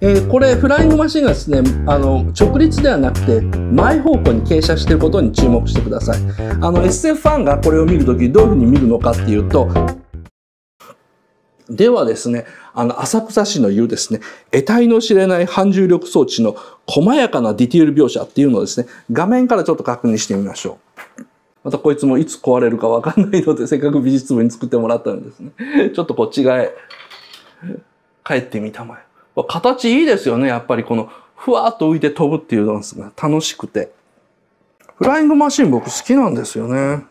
えー、これフライングマシンがですねあの直立ではなくて前方向に傾斜していることに注目してくださいあの SF ファンがこれを見るときどういうふうに見るのかっていうとではですね、あの、浅草市の言うですね、得体の知れない反重力装置の細やかなディティール描写っていうのをですね、画面からちょっと確認してみましょう。またこいつもいつ壊れるかわかんないので、せっかく美術部に作ってもらったのですね、ちょっとこっち側へ帰ってみたまえ。形いいですよね。やっぱりこの、ふわっと浮いて飛ぶっていうダンスが楽しくて。フライングマシン僕好きなんですよね。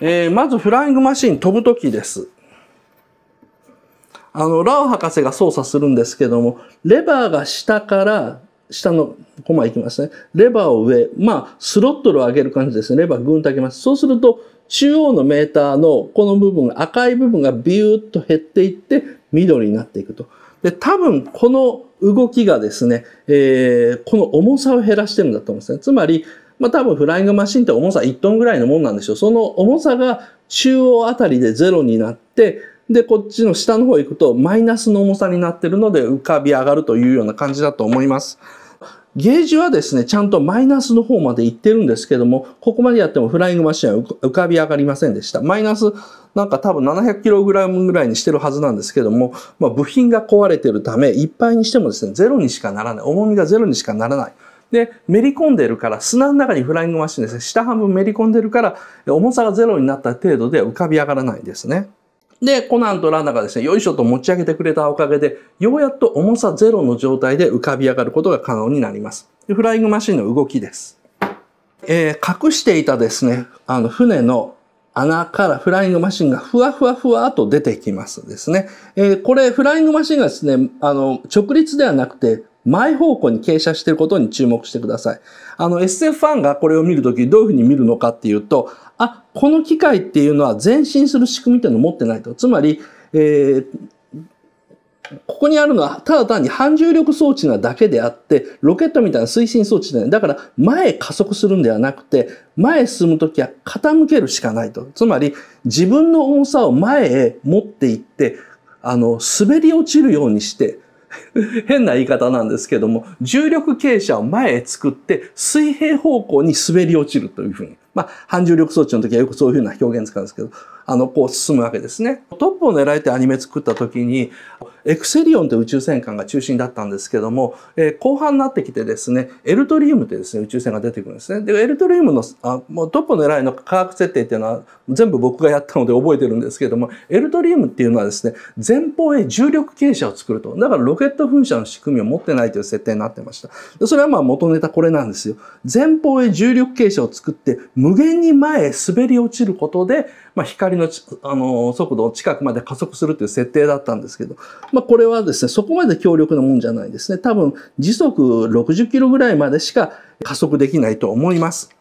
えー、まずフライングマシン飛ぶ時です。あの、ラオ博士が操作するんですけども、レバーが下から、下のコマいきますね。レバーを上、まあ、スロットルを上げる感じですね。レバーぐんと上げます。そうすると、中央のメーターのこの部分、赤い部分がビューッと減っていって、緑になっていくと。で、多分この動きがですね、えー、この重さを減らしてるんだと思うんですね。つまり、まあ多分フライングマシンって重さ1トンぐらいのもんなんでしょう。その重さが中央あたりでゼロになって、で、こっちの下の方行くとマイナスの重さになってるので浮かび上がるというような感じだと思います。ゲージはですね、ちゃんとマイナスの方まで行ってるんですけども、ここまでやってもフライングマシンは浮かび上がりませんでした。マイナスなんか多分 700kg ぐらいにしてるはずなんですけども、まあ、部品が壊れてるため、いっぱいにしてもですね、ゼロにしかならない。重みがゼロにしかならない。で、めり込んでるから、砂の中にフライングマシンですね、下半分めり込んでるから、重さがゼロになった程度で浮かび上がらないんですね。で、コナンとランナがですね、よいしょと持ち上げてくれたおかげで、ようやっと重さゼロの状態で浮かび上がることが可能になります。でフライングマシンの動きです。えー、隠していたですね、あの、船の穴からフライングマシンがふわふわふわと出てきますですね。えー、これ、フライングマシンがですね、あの、直立ではなくて、前方向に傾斜していることに注目してください。あの SF ファンがこれを見るときどういうふうに見るのかっていうと、あ、この機械っていうのは前進する仕組みっていうのを持ってないと。つまり、えーここにあるのはただ単に反重力装置なだけであって、ロケットみたいな推進装置じゃない。だから前加速するんではなくて、前へ進むときは傾けるしかないと。つまり自分の重さを前へ持っていって、あの、滑り落ちるようにして、変な言い方なんですけども、重力傾斜を前へ作って水平方向に滑り落ちるというふうに。まあ、反重力装置の時はよくそういうふうな表現使うんですけど、あの、こう進むわけですね。トップを狙えてアニメ作った時に、エクセリオンって宇宙戦艦が中心だったんですけども、えー、後半になってきてですね、エルトリウムってですね、宇宙船が出てくるんですね。で、エルトリウムのあもうトップ狙いの科学設定っていうのは全部僕がやったので覚えてるんですけども、エルトリウムっていうのはですね、前方へ重力傾斜を作ると。だからロケット噴射の仕組みを持ってないという設定になってました。でそれはまあ元ネタこれなんですよ。前方へ重力傾斜を作って、無限に前へ滑り落ちることで、まあ、光のあの速度を近くまで加速するという設定だったんですけど、まあまあ、これはですね、そこまで強力なもんじゃないですね。多分、時速60キロぐらいまでしか加速できないと思います。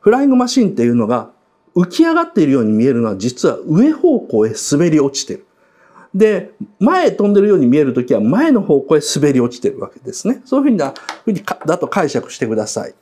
フライングマシンっていうのが、浮き上がっているように見えるのは、実は上方向へ滑り落ちてる。で、前飛んでるように見えるときは、前の方向へ滑り落ちてるわけですね。そういうふうな、ふうにだと解釈してください。